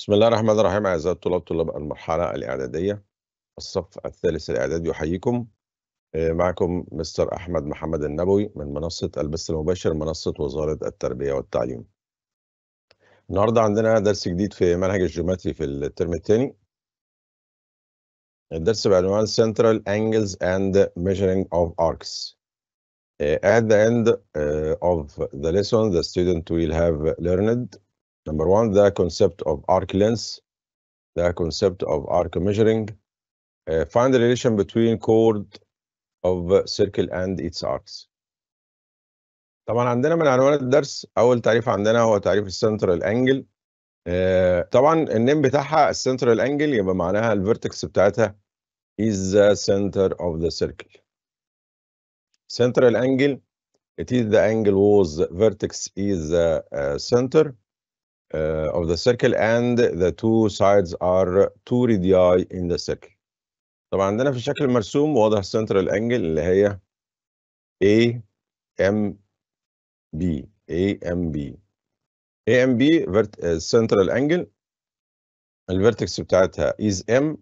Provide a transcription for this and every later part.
بسم الله الرحمن الرحيم أعزائي الطلاب طلاب المرحلة الإعدادية الصف الثالث الإعدادي يحييكم آه، معكم مستر أحمد محمد النبوي من منصة البث المباشر منصة وزارة التربية والتعليم. النهاردة عندنا درس جديد في منهج الجيومتري في الترم الثاني. الدرس بعنوان Central Angles and Measuring of Arcs. آه، at the end آه، of the lesson the student will have learned Number one, the concept of arc length, the concept of arc measuring, uh, find the relation between chord of circle and its arcs. طبعا عندنا من عنوان الدرس اول تعريف عندنا هو تعريف السنترال انجل آه طبعا النيم بتاعها السنترال انجل يبقى معناها الفيرتكس بتاعتها is the center of the circle central angle it is the angle whose vertex is the uh, center uh, of the circle and the two sides are two radii in the circle. طبعا عندنا في الشكل المرسوم واضح السنترال انجل اللي هي A M B A M B A M B central angle الفيرتكس بتاعتها is M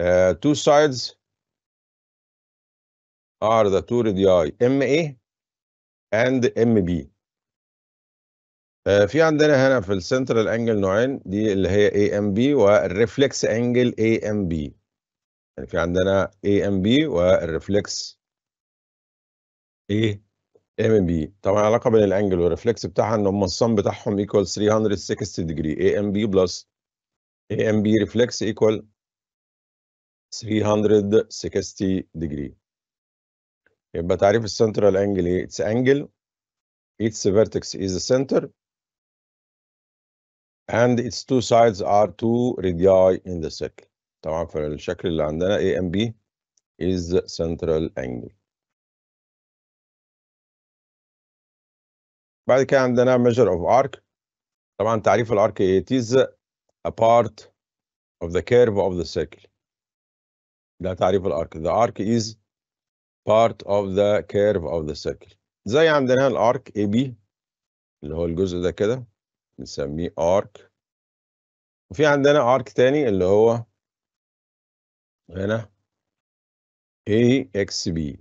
uh, two sides are the two radii MA and MB آه، في عندنا هنا في السنترال انجل نوعين دي اللي هي اي ام بي والريفلكس انجل اي ام بي يعني في عندنا اي ام بي والريفلكس اي ام بي طبعا علاقه بين الانجل والريفلكس بتاعها ان هم الصم بتاعهم ايكوال 360 ديجري اي ام بي بلس اي ام بي ريفلكس ايكوال 360 ديجري يبقى تعريف السنترال انجل ايه؟ اتس انجل its فيرتكس از سنتر and its two sides are two radii in the circle طبعا في الشكل اللي عندنا A and B is central angle بعد كده عندنا measure of arc طبعا تعريف الارك ايه it is a part of the curve of the circle ده تعريف الارك the arc is part of the curve of the circle زي عندنا الارك AB اللي هو الجزء ده كده نسميه ارك وفي عندنا ارك تاني اللي هو هنا اي اكس بي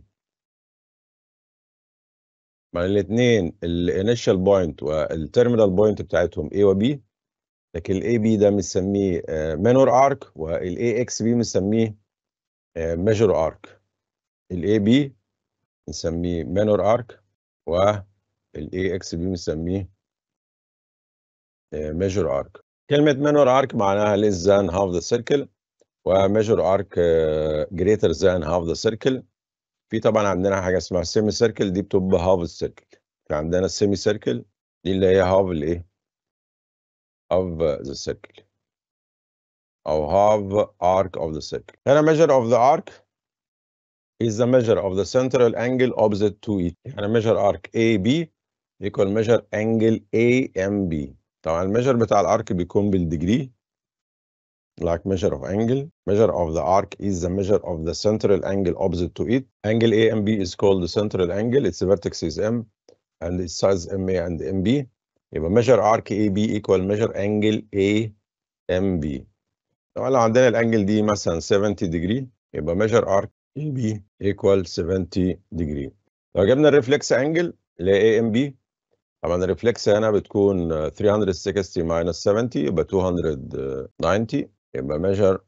ما الاثنين الانيشال بوينت والترمينال بوينت بتاعتهم A و لكن الاي بي ده بنسميه مينور ارك والاي اكس بي بنسميه ميجور ارك الاي بي بنسميه مينور ارك والاي اكس بي بنسميه ميجور ارك كلمه مينور ارك معناها less than half the circle وميجور ارك greater than half the circle في طبعا عندنا حاجه اسمها سيمي سيركل دي بتبقى هاف السيركل في عندنا السيمي سيركل دي اللي هي هاف الايه of the circle او half arc of the circle هنا measure of the arc is the measure of the central angle opposite to it يعني measure arc AB equal measure angle AMB طبعا الميجر بتاع الارك بيكون بالديجري like measure of angle measure of the arc is the measure of the central angle opposite to it angle A and B is called the central angle its vertex is M and its size MA and MB يبقى measure arc AB equal measure angle AMB طبعا لو عندنا الانجل دي مثلا 70 degree يبقى measure arc AB equal 70 degree لو جبنا الريفلكس انجل اللي هي AMB طبعا الريفلكس هنا بتكون 360 ماينس 70 يبقى 290 يبقى ميجر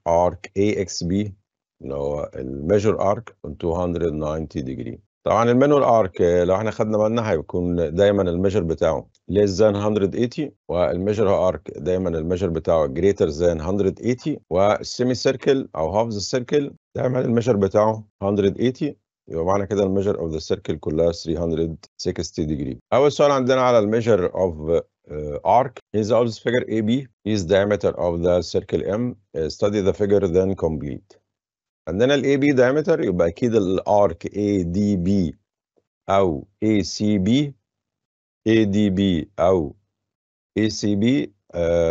اي اكس بي اللي هو الميجر ارك 290 ديجري طبعا المانوال ارك لو احنا خدنا بالنا هيكون دايما الميجر بتاعه ليس ذان 180 والميجر ارك دايما الميجر بتاعه جريتر ذان 180 والسيمي سيركل او هاف ذا سيركل دايما الميجر بتاعه 180 يبقى معنى كده الميجر اوف ذا سيركل كلها 360 ديجري اول سؤال عندنا على الميجر اوف ارك از of فيجر اي بي از دايمتر اوف ذا سيركل ام ستدي ذا فيجر ذن كومبليت عندنا الاي بي دايمتر يبقى أكيد الارك اي دي بي أو اي اي سي بي دي بي أو اي سي بي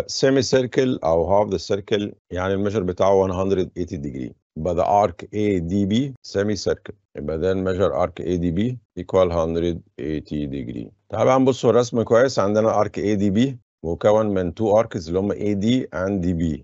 سيمي سيركل أو هاف ذا سيركل يعني الميجر بتاعه 180 ديجري يبقى ده arc ADB semicircle يبقى ده اي دي ADB ايكوال 180 ديجري تعال بقى نبص في الرسم كويس عندنا دي ADB مكون من تو اركز اللي هم AD and DB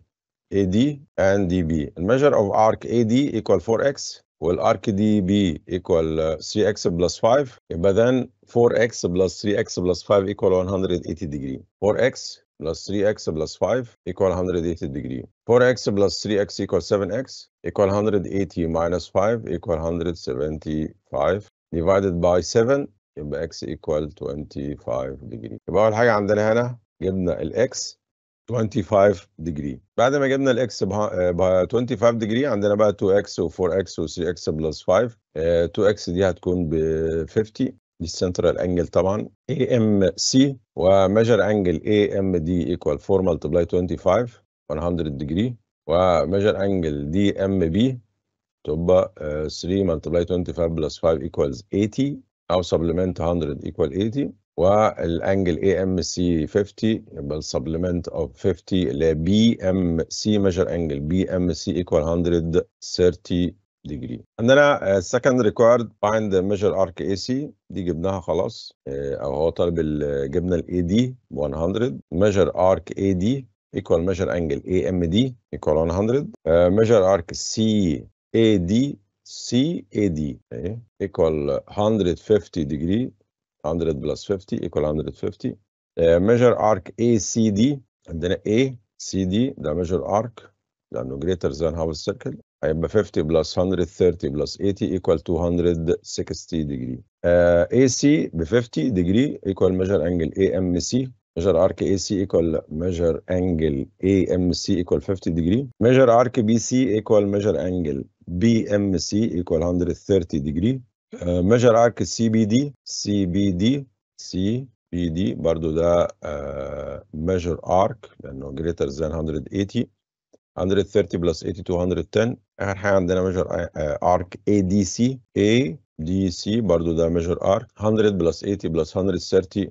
AD and DB اوف ارك اي AD ايكوال 4x والارك دي بي ايكوال 3 اكس بلس 5 يبقى ذن 4 اكس بلس 3 اكس بلس 5 ايكوال 180 ديجري 4 اكس plus 3x plus 5 equal 180 degree. 4x plus 3x equal 7x equal 180 minus 5 equal 175 divided by 7 يبقى x equal 25 degree. يبقى أول حاجة عندنا هنا جبنا الx 25 degree. بعد ما جبنا الاكس ب 25 degree عندنا بقى 2x و 4x و 3x plus 5 2x دي هتكون ب 50 دي السنترال انجل طبعا اي ام سي وميجر انجل اي ام دي ايكوال 4 ملتبلاي 25 100 ديجري وميجر انجل دي ام بي تبقى 3 ملتبلاي 25 بلس 5 ايكوالز 80 او سبلمنت 100 ايكوال 80 والانجل اي ام سي 50 يبقى السبلمنت اوف 50 لبي ام سي ميجر انجل بي ام سي ايكوال 130 degree عندنا second required find measure arc AC دي جبناها خلاص او هو طالب جبنا الاي دي 100 measure arc AD equal measure angle AMD equal 100 uh, measure arc CAD CAD okay, equal 150 degree 100 plus 50 equal 150 uh, measure arc ACD عندنا A CD ده measure arc لانه greater than half circle هيبقى 50 بلس 130 بلس 80 ايكوال 260 ديجري. اي سي ب 50 ديجري ايكوال ميجر انجل اي ام سي. ميجر ارك اي سي ايكوال ميجر انجل اي ام سي ايكوال 50 ديجري. ميجر ارك بي سي ايكوال ميجر انجل بي ام سي ايكوال 130 ديجري. ميجر ارك سي بي دي سي بي دي سي بي دي برضه ده ميجر آه، ارك لانه جريتر ذان 180. 130 بلس 80 210 اخر حاجه عندنا ميجر ارك اي دي سي اي دي سي برضو ده ميجر ارك 100 بلس 80 بلس 130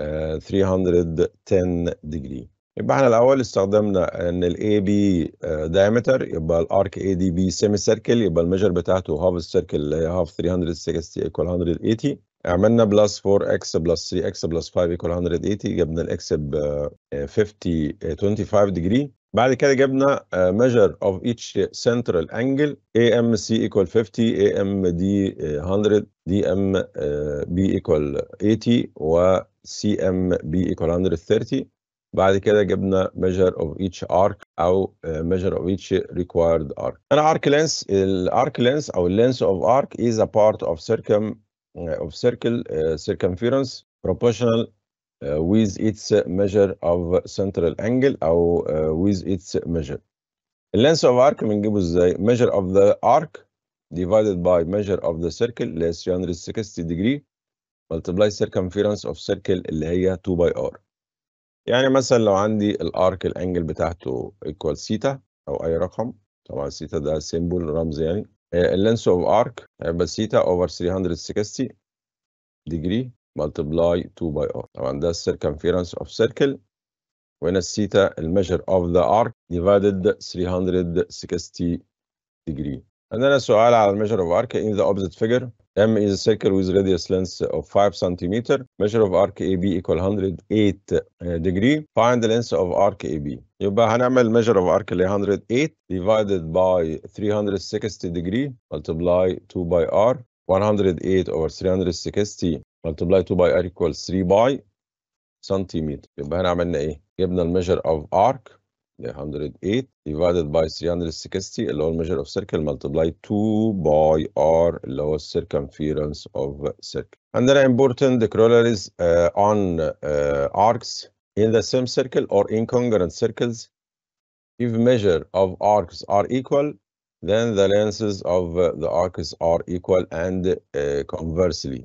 uh, 310 ديجري يبقى احنا الاول استخدمنا ان الاي بي دايمتر يبقى الارك اي دي بي سيمي سيركل يبقى الميجر بتاعته هاف السيركل اللي هي هاف 360 ايكوال 180 عملنا بلس 4 اكس بلس 3 اكس بلس 5 ايكوال 180 جبنا الاكس ب 50 25 ديجري بعد كده جبنا measure of each central angle AMC equal 50 AMD 100 DMB equal 80 و CMB equal 130 بعد كده جبنا measure of each arc او measure of each required arc. An arc length الارك length او length of arc is a part of circum of circle circumference proportional with its measure of central angle او with its measure Length of arc بنجيبه ازاي measure of the arc divided by measure of the circle اللي هي 360 degree multiply circumference of circle اللي هي 2 by r يعني مثلا لو عندي الارك الانجل بتاعته equal سيتا او اي رقم طبعا سيتا ده سيمبل رمز يعني اللينس اوف ارك ثيتا اوفر 360 degree multiply 2 by r طبعا ده circumference of circle وهنا الثيتا الميجر اوف ذا ارك divided 360 degree And then عندنا سؤال على measure of arc in the opposite figure. M is a circle with radius length of 5 cm. Measure of arc AB equal 108 uh, degree. Find the length of arc AB. يبقى هنعمل measure of arc 108 divided by 360 degree multiply 2 by r 108 over 360 multiply 2 by r equals 3 by centimeter. يبقى هنا عملنا ايه؟ جبنا measure of arc 108 divided by 360 a lower measure of circle multiplied 2 by r lower circumference of circle. عندنا important corollaries uh, on uh, arcs in the same circle or incongruent circles. If measure of arcs are equal, then the lenses of the arcs are equal and uh, conversely.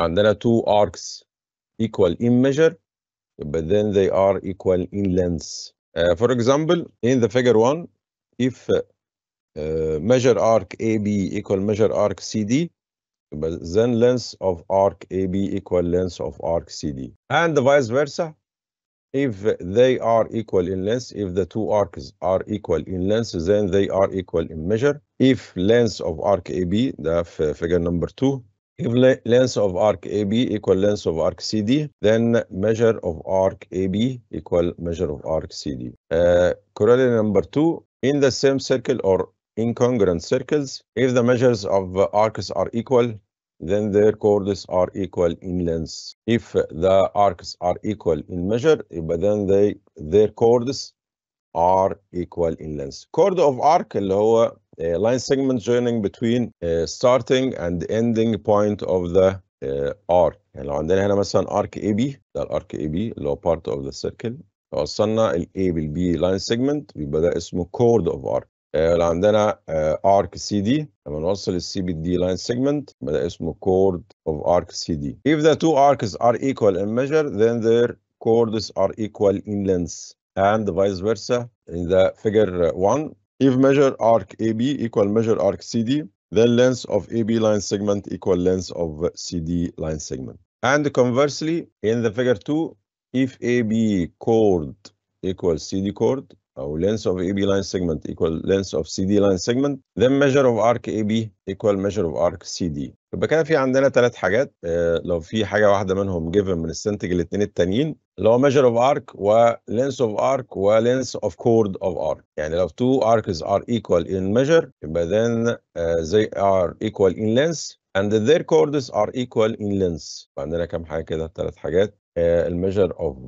and there are two arcs equal in measure but then they are equal in length uh, for example, in the figure 1, if uh, measure arc AB equal measure arc CD, but then length of arc AB equal length of arc CD and vice versa if they are equal in length if the two arcs are equal in length then they are equal in measure if length of arc AB the uh, figure number 2 if length of arc AB equal length of arc CD, then measure of arc AB equal measure of arc CD. Uh, corollary number two, in the same circle or incongruent circles, if the measures of arcs are equal, then their chords are equal in length. If the arcs are equal in measure, eh, but then they their chords are equal in length. Chord of arc اللي a uh, line segment joining between uh, starting and ending point of the uh, arc And then عندنا have an arc AB that arc AB low part of the circle So, وصلنا ال A بال B line segment بيبقى ده اسمه chord of arc لو عندنا arc CD لما نوصل السي بي line segment سيجمنت ده اسمه chord of arc CD if the two arcs are equal in measure then their chords are equal in length and vice versa in the figure 1 if measure arc AB equal measure arc CD, then length of AB line segment equal length of CD line segment. And conversely, in the figure 2, if AB chord equals CD chord, or length of AB line segment equal length of CD line segment, then measure of arc AB equal measure of arc CD. يبقى كده في عندنا ثلاث حاجات آه، لو في حاجه واحده منهم جيفن بنستنتج الاثنين التانيين اللي هو ميجر اوف ارك ولينس اوف ارك ولينس اوف كورد اوف ارك يعني لو تو اركز ار ايكوال ان ميجر يبقى ذن زي ار ايكوال ان لينس اند ذير كوردز ار ايكوال ان لينس عندنا كام حاجه كده ثلاث حاجات الميجر اوف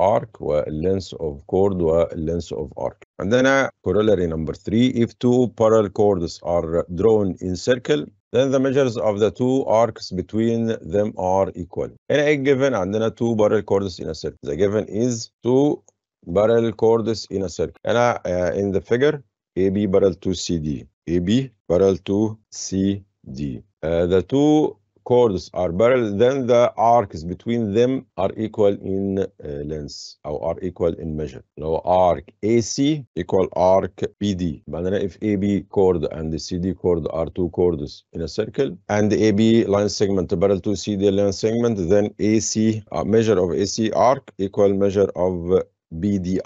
ارك واللينس اوف كورد واللينس اوف ارك عندنا كورولاري نمبر 3 if تو بارال كوردز ار درون ان سيركل then the measures of the two arcs between them are equal. And I given and then a two barrel chords in a circle. The given is two barrel chords in a circle. And uh, in the figure AB parallel to CD. AB parallel to CD. Uh, the two chords are parallel, then the arcs between them are equal in uh, length or are equal in measure Now arc AC equal arc BD معناها if AB chord and CD chord are two chords in a circle and AB line segment parallel to CD line segment then AC uh, measure of AC arc equal measure of uh, بي دي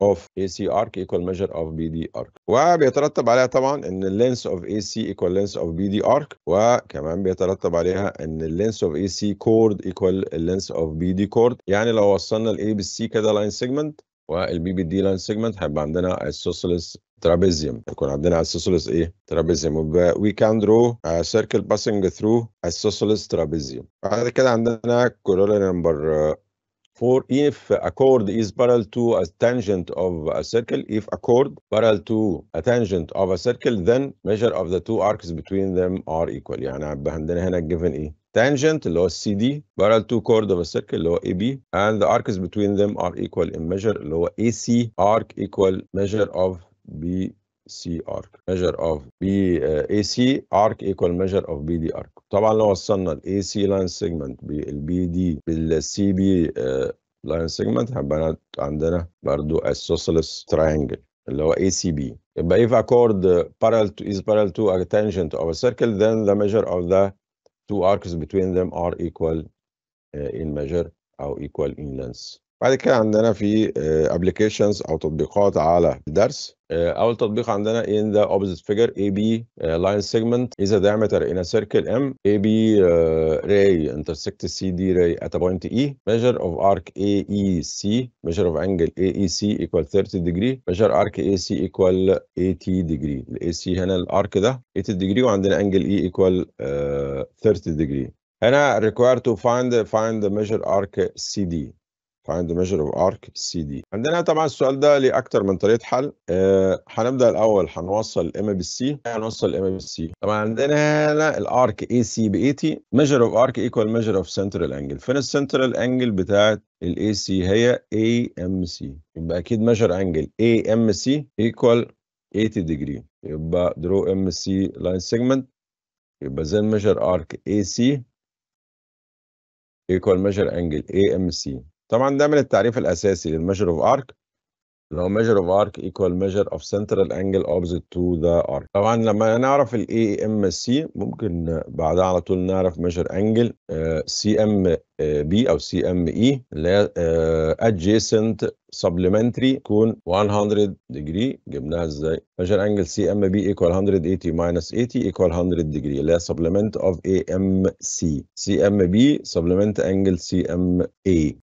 اوف اي سي measure of ACR اوف بي دي BDR وبيترتب عليها طبعا ان اللينس اوف اي سي of AC اوف بي دي BDR وكمان بيترتب عليها ان اللينس اوف اي سي كورد chord اللينس اوف بي دي كورد يعني لو وصلنا الاي بالسي كده لاين سيجمنت والبي بي دي لاين سيجمنت هيبقى عندنا السوسيلس ترابيزيوم يكون عندنا السوسيلس ايه ترابيزيوم وي كان درو سيركل باسنج ثرو السوسيلس ترابيزيوم بعد كده عندنا كورولا نمبر For if a chord is parallel to a tangent of a circle, if a chord parallel to a tangent of a circle, then measure of the two arcs between them are equal. يعني عندنا given ايه؟ tangent اللي CD parallel to chord of a circle law AB, and the arcs between them are equal in measure law AC arc equal measure of B. سي ارك measure of بي اي سي ارك ايكوال measure of بي دي ارك طبعا لو وصلنا الاي سي لاين سيجمنت بالبي دي بالسي بي لاين سيجمنت هيبقى عندنا برضو السوسلس تراينجل اللي هو اي سي بي يبقى if a chord parallel to is parallel to a tangent of a circle then the measure of the two arcs between them are equal in measure او equal in length بعد كده عندنا في ابلكيشنز او تطبيقات على الدرس اول تطبيق عندنا in the opposite figure AB line segment is a diameter in a circle M AB ray intersect CD ray at a point E measure of arc AEC measure of angle AEC equal 30 degree measure arc AC equal 80 degree AC هنا الارك ده 80 degree وعندنا angle E equal 30 degree هنا required to find find the measure arc CD find the measure of arc CD. عندنا طبعا السؤال ده لأكثر من طريقه حل هنبدأ آه الاول هنوصل ام بالسي هنوصل ام بالسي طبعا عندنا هنا الارك اي سي ب 80 measure of arc equal measure of central angle فين السنترال انجل بتاعت الـ AC هي AMC. يبقى اكيد measure angle AMC equal 80 degree يبقى draw MC line segment. يبقى زي measure arc AC equal measure angle AMC طبعا ده من التعريف الاساسي للميجر اوف ارك اللي هو measure of arc equal measure of central angle opposite to the arc طبعا لما نعرف ال AMC ممكن بعدها على طول نعرف measure angle CMB او CME اللي هي adjacent سبلمنتري تكون 100 ديجري جبناها ازاي؟ ميجر انجل سي ام بي ايكوال 180 ماينس 80 ايكوال 100 ديجري اللي هي سبلمنت اوف اي ام سي سي ام بي سبلمنت انجل سي ام اي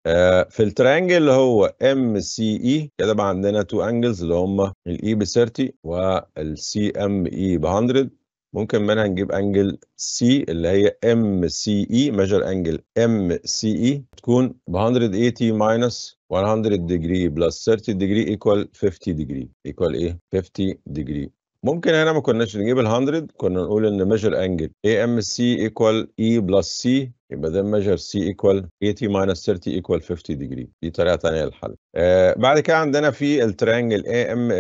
في الترانجل اللي هو ام سي اي كده بقى عندنا تو انجلز اللي هم الاي ب 30 والسي ام اي ب 100 ممكن منها نجيب انجل سي اللي هي ام سي اي ميجر انجل ام سي اي تكون ب 180 ماينس 100 ديجري بلس 30 ديجري ايكوال 50 ديجري ايكوال ايه 50 ديجري ممكن هنا ما كناش نجيب ال 100 كنا نقول ان ميجر انجل اي ام سي ايكوال اي بلس سي يبقى ده ميجر سي ايكوال 80 ماينس 30 ايكوال 50 ديجري دي طريقه ثانيه للحل آه بعد كده عندنا في الترينجل اي ام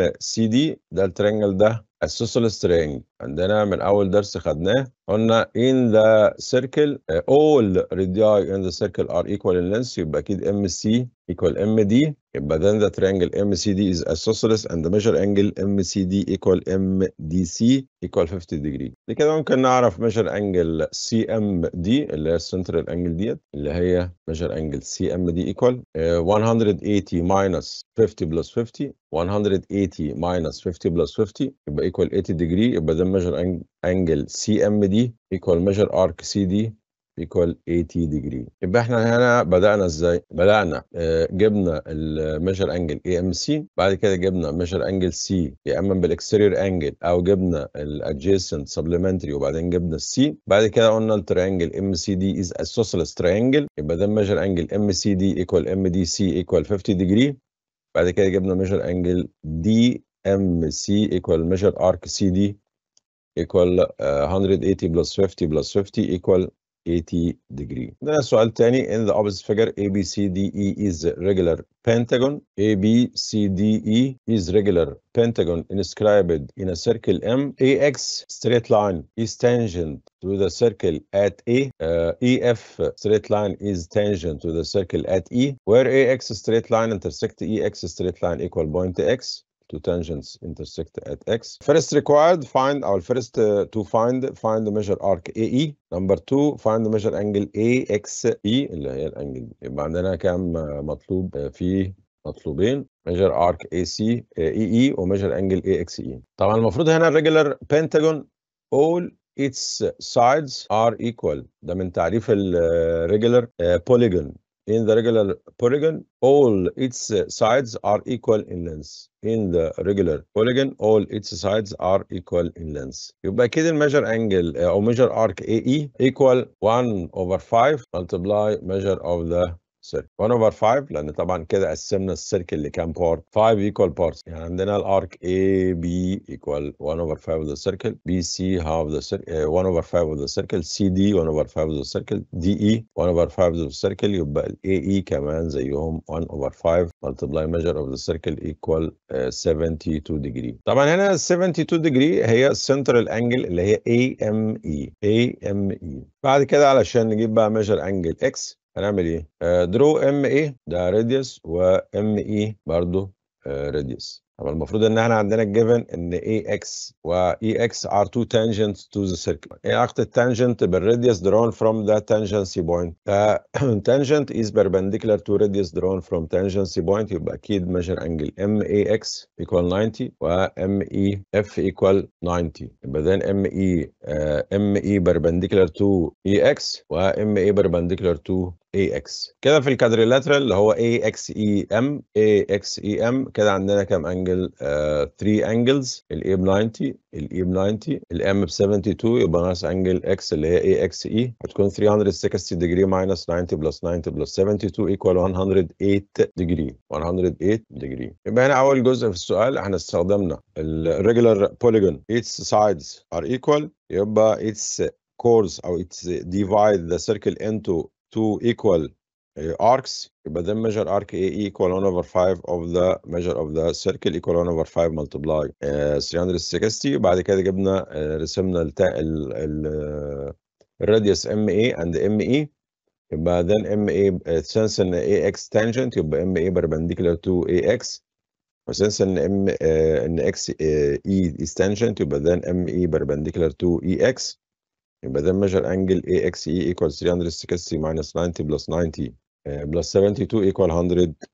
ام سي دي ده الترينجل ده السوسيال سترينج عندنا من اول درس خدناه قلنا in the circle all radii in the circle are equal in length يبقى اكيد MC equal MD يبقى then the triangle MCD is isosceles and the measure angle MCD equal MDC equal 50 degree دي كده ممكن نعرف measure angle CMD اللي هي central angle ديت اللي هي measure angle CMD equal 180 minus 50 plus 50 180 minus 50 plus 50 يبقى ايكوال 80 ديجري يبقى ده ميجر انجل سي ام دي ايكوال ميجر ارك سي دي ايكوال 80 ديجري يبقى احنا هنا بدأنا ازاي؟ بدأنا آه، جبنا الميجر انجل اي ام سي بعد كده جبنا ميجر انجل سي يا اما بالاكستيريور انجل او جبنا الادجيسنت سبلمنتري وبعدين جبنا السي بعد كده قلنا الترينجل ام سي دي از اسوسلس ترينجل يبقى ده ميجر انجل ام سي دي ايكوال ام دي سي ايكوال 50 ديجري بعد كده جبنا ميجر انجل دي MC equal measure arc CD equal uh, 180 plus 50 plus 50 equal 80 degree. Then, سؤال تاني in the opposite figure ABCDE is regular pentagon ABCDE is regular pentagon inscribed in a circle M AX straight line is tangent to the circle at A uh, EF straight line is tangent to the circle at E where AX straight line intersect EX straight line equal point X two tangents intersect at x. First required find our first uh, to find find the measure arc AE. Number two find the measure angle AXE اللي هي الانجل يبقى عندنا كام مطلوب في مطلوبين measure arc اي سي اي اي وميجر انجل طبعا المفروض هنا الريجولار بنتاجون all its sides are equal ده من تعريف الريجولار بوليجون In the regular polygon, all its sides are equal in length. In the regular polygon, all its sides are equal in length. You back in measure angle uh, or measure arc AE equal 1 over 5 multiply measure of the سيركل 1 اوفر 5 لان طبعا كده قسمنا السيركل كان بارت 5 ايكوال بارتس يعني عندنا الارك اي بي ايكوال 1 اوفر 5 اوف ذا سيركل بي سي هاف ذا سيركل 1 اوفر 5 اوف ذا سيركل سي دي 1 اوفر 5 اوف ذا سيركل دي اي 1 اوفر 5 اوف ذا سيركل يبقى الاي اي e كمان زيهم 1 اوفر 5 ملتبلاي ميجر اوف ذا سيركل ايكوال 72 ديجري طبعا هنا 72 ديجري هي السنترال انجل اللي هي اي ام اي اي ام اي بعد كده علشان نجيب بقى ميجر انجل اكس هنعمل ايه؟ درو ام ايه ده راديوس وام اي برضه راديوس طب المفروض ان احنا عندنا الجيفن ان اي اكس واي اكس ار تو تانجنت تو ذا سيركل ايه علاقه التانجنت بالراديوس drawn from the tangency point tangent is perpendicular to radius drawn from tangency point يبقى اكيد measure angle m a x equal 90 و m e f equal 90 يبقى then m e uh, m e perpendicular to e x و m a perpendicular to AX كده في الكادريلاترال اللي هو AXEM AXEM كده عندنا كام انجل انجل 3 انجلز الاي ب 90 الاي ب 90 الام ب 72 يبقى ناقص انجل اكس اللي هي اي اكس اي هتكون 360 ديجري ماينس 90 بلس 90 بلس 72 ايكوال 108 ديجري 108 ديجري يبقى هنا اول جزء في السؤال احنا استخدمنا الريجولار بوليجون اتس سايدز ار ايكوال يبقى اتس كورز او اتس ديفايد ذا سيركل انتو two ايكوال arcs يبقى then measure arc A equal 1 over 5 of the measure of the circle equal 1 over 5 multiply uh, 360 وبعد كده جبنا uh, رسمنا ال ال ال الراديوس MA and ME يبقى then MA uh, since ان AX tangent يبقى MA perpendicular to AX وسنس ان ام ان اكس اي is tangent يبقى then ME perpendicular to EX يبقى ده measure angle AXE equals 360 minus 90 plus 90 بلس 72 ايكوال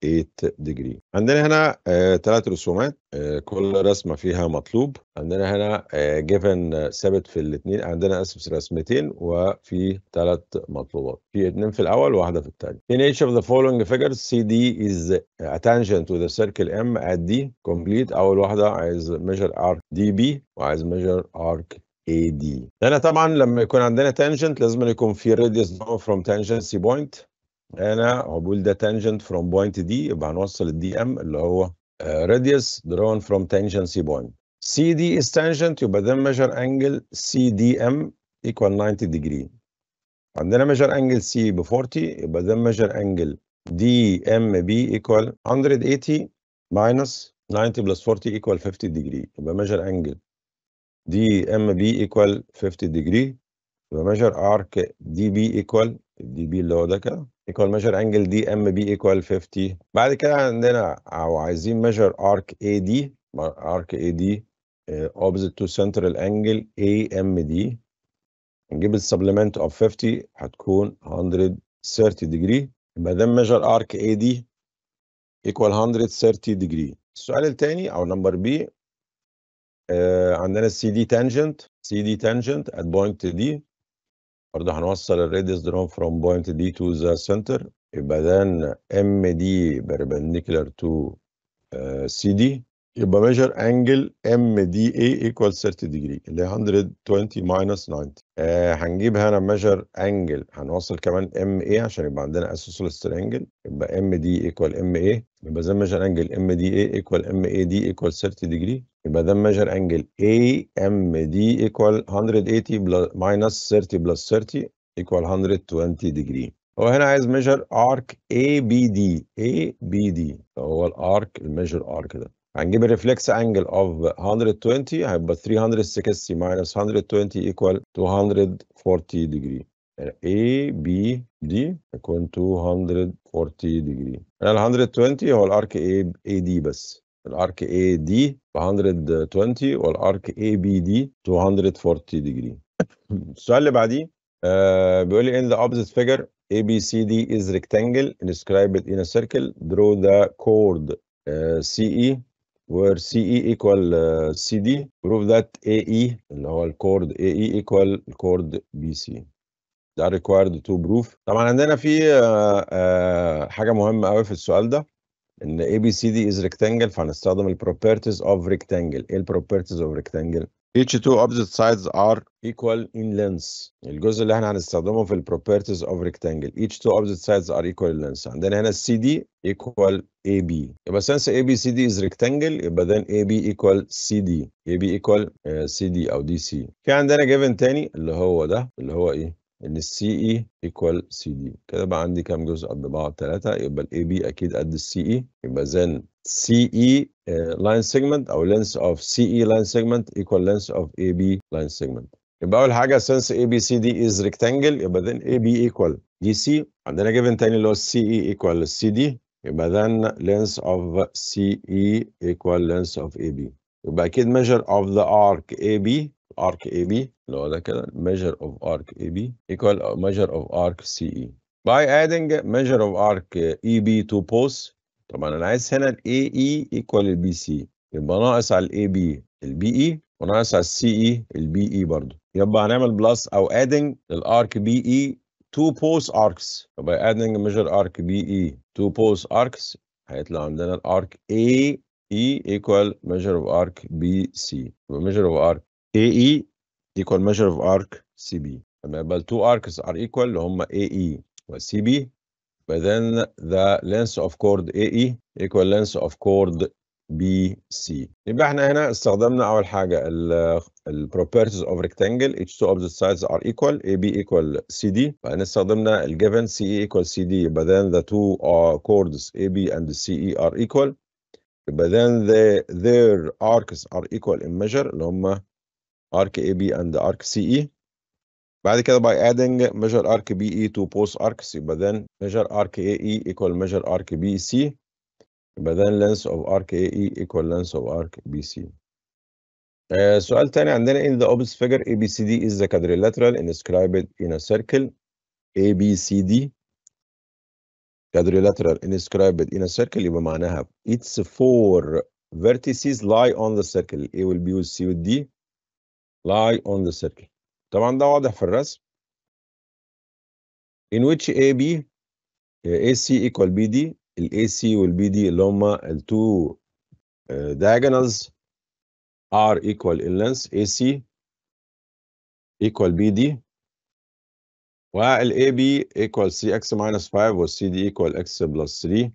108 ديجري عندنا هنا ثلاث آه، رسومات آه، كل رسمه فيها مطلوب عندنا هنا جيفن آه، ثابت في الاثنين عندنا اسف رسمتين وفي ثلاث مطلوبات في اثنين في الاول واحده في الثاني in each of the following figures CD is a tangent to the circle M at D complete اول واحده عايز measure arc DB وعايز measure arc AD هنا طبعا لما يكون عندنا tangent لازم يكون في radius from tangency point انا هقول ده تانجنت فروم بوينت دي يبقى هنوصل الدي ام اللي هو راديوس آه، drawn فروم تانجنت سي بوينت سي دي is tangent يبقى ده measure انجل سي دي ام ايكوال 90 ديجري عندنا measure انجل سي ب 40 يبقى ده measure انجل دي ام بي ايكوال 180 ماينس 90 بلس 40 ايكوال 50 ديجري يبقى measure انجل دي ام بي ايكوال 50 ديجري يبقى measure arc دي بي ايكوال الدي بي اللي هو ده كده ايكوال ميجر انجل دي ام بي ايكوال 50 بعد كده عندنا او عايزين ميجر ارك اي دي ارك اي دي اوبزيت تو سنترال انجل اي ام دي نجيب السبلمنت اوف 50 هتكون 130 ديجري يبقى ده ميجر ارك اي دي ايكوال 130 ديجري السؤال الثاني او نمبر بي uh, عندنا السي دي تانجنت سي دي تانجنت ات بوينت دي برضه هنوصل الريديس درون فروم بوينت دي تو ذا سنتر يبقى ده ام دي بيربنديكولار تو سي دي يبقى ميجر انجل ام دي اي ايكوال 30 ديجري اللي هي 120 ماينس 90 آه هنجيب هنا ميجر انجل هنوصل كمان ام اي عشان يبقى عندنا اسوسلستر انجل يبقى ام دي ايكوال ام اي يبقى ذا ميجر انجل ام دي اي ايكوال ام اي دي ايكوال 30 ديجري يبقى ذا ميجر انجل اي ام دي ايكوال 180 ماينس 30 بلس 30 ايكوال 120 ديجري هو هنا عايز ميجر ارك اي بي دي اي بي دي هو الارك الميجر ارك ده give a reflex angle of 120 I have 360 minus 120 equal 240 degree A B D equal 240 degree And 120 هو الارك A AD بس الارك AD 120 120 والارك ABD 240 degree السؤال اللي بعديه آه بيقول لي in the opposite figure ABCD is rectangle inscribed in a circle draw the chord uh, CE where CE equal uh, CD prove that AE اللي هو الكورد AE equal الكورد BC ده required to prove طبعا عندنا في uh, uh, حاجة مهمة قوي في السؤال ده ان ABCD is rectangle فهنستخدم ال properties of rectangle ايه ال properties of rectangle H2 opposite sides are equal in length الجزء اللي احنا هنستخدمه في properties of rectangle H2 opposite sides are equal in length عندنا هنا CD equal AB يبقى since ABCD is rectangle يبقى then AB equal CD AB equal آه، CD أو DC في عندنا given تاني اللي هو ده اللي هو ايه؟ ان السي اي ايكوال سي دي كده بقى عندي كام جزء قد بعض ثلاثه يبقى الاي بي اكيد قد السي اي e. يبقى زين CE uh, line segment Our length of CE line segment equal length of AB line segment If اول haga since ABCD is rectangle but then AB equal DC عندنا given تاني اللي CE equal CD يبقى then length of CE equal length of AB By kid measure of the arc AB arc AB no measure of arc AB equal measure of arc CE by adding measure of arc EB to post. طبعا انا عايز هنا الاي اي ايكوال البي سي يبقى ناقص على الاي بي البي اي e وناقص على السي اي e البي اي e برضه يبقى هنعمل بلس او ادنج للارك بي اي تو بوس اركس يبقى ادنج ميجر ارك بي اي تو بوس اركس هيطلع عندنا الارك اي اي ايكوال ميجر اوف ارك بي سي يبقى ميجر اوف ارك اي اي ايكوال ميجر اوف ارك سي بي لما يبقى التو اركس ار ايكوال اللي هم اي اي وسي بي But then the length of chord AE equal length of chord BC. يبقى احنا هنا استخدمنا أول حاجة ال properties of rectangle each two opposite sides are equal AB equal CD بعدين استخدمنا ال given CE equal CD But then the two chords AB and CE are equal يبقى then the, their arcs are equal in measure اللي هم arc AB and arc CE بعد كده by adding measure arc BE to post arcs يبقى then measure arc AE equal measure arc BC يبقى then length of arc AE equal length of arc BC. Uh, سؤال تاني عندنا in the obvious figure ABCD is the quadrilateral inscribed in a circle ABCD quadrilateral inscribed in a circle يبقى معناها its four vertices lie on the circle A will B will C will D lie on the circle طبعا ده واضح في الرسم in which AB AC equal BD ال AC وال BD اللي هما ال two diagonals R equal in length AC equal BD وال AB equal CX minus 5 وال CD equal X plus 3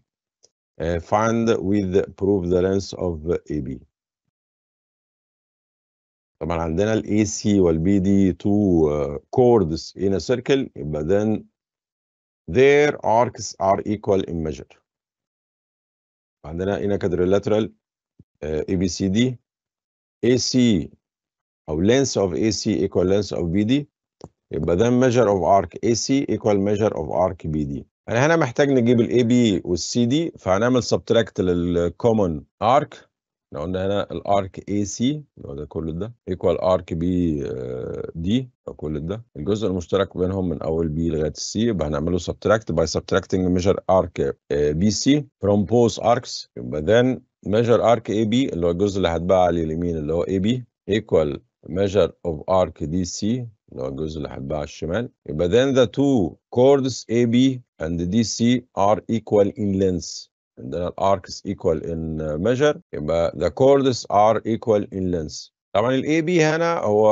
uh, find with prove the length of AB طبعا عندنا ال AC والبي دي two chords in a circle يبقى then their arcs are equal in measure عندنا هنا quadrilateral ABCD AC او length of AC equal length of BD يبقى then measure of arc AC equal measure of arc BD انا هنا محتاج نجيب ال AB وال CD فهنعمل subtract للcommon arc احنا قلنا هنا الارك اي سي اللي هو ده كل ده ايكوال ارك بي دي كل ده الجزء المشترك بينهم من اول بي لغايه السي يبقى هنعمله سبتراكت باي سبتراكتنج ميجر ارك بي سي فروم arcs اركس يبقى ذن ميجر ارك اي بي اللي هو الجزء اللي هتبقى على اليمين اللي هو اي بي ايكوال measure of arc DC اللي هو الجزء اللي هتبقى على الشمال يبقى then the two chords AB and DC are equal in length عندنا الاركس ايكوال ان uh, measure يبقى the chords are equal in length طبعا الاي بي هنا هو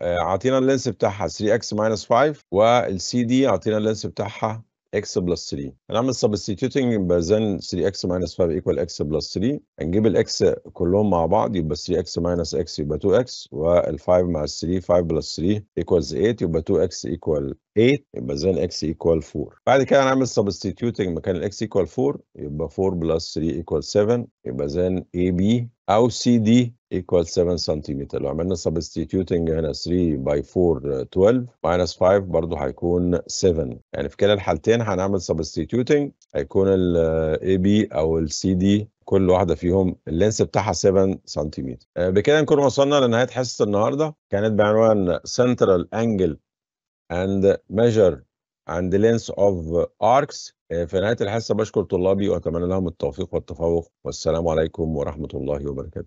آه، عاطينا اللينس بتاعها 3 اكس 5 والسي دي عاطينا اللينس بتاعها x بلس 3 هنعمل substituting يبقى then 3 x ماينس 5 equal x بلس 3 هنجيب x كلهم مع بعض يبقى 3 3x ماينس x يبقى 2 2x وال5 مع ال 3 5 بلس 3 equals 8 يبقى 2 2x equal 8 يبقى then x equal 4 بعد كده هنعمل substituting مكان ال x equal 4 يبقى 4 بلس 3 equal 7 يبقى then a b او سي دي ايكوال 7 سنتيمتر لو عملنا سبستيتيوتنج هنا 3 باي 4 12 ماينس 5 برضه هيكون 7 يعني في كلا الحالتين هنعمل سبستيتيوتنج هيكون الاي بي uh, او السي دي كل واحده فيهم اللينس بتاعها 7 سنتيمتر uh, بكده نكون وصلنا لنهايه حصه النهارده كانت بعنوان سنترال انجل اند ميجر اند لينس اوف اركس آه، في نهاية الحصة بشكر طلابي وأتمنى لهم التوفيق والتفوق والسلام عليكم ورحمة الله وبركاته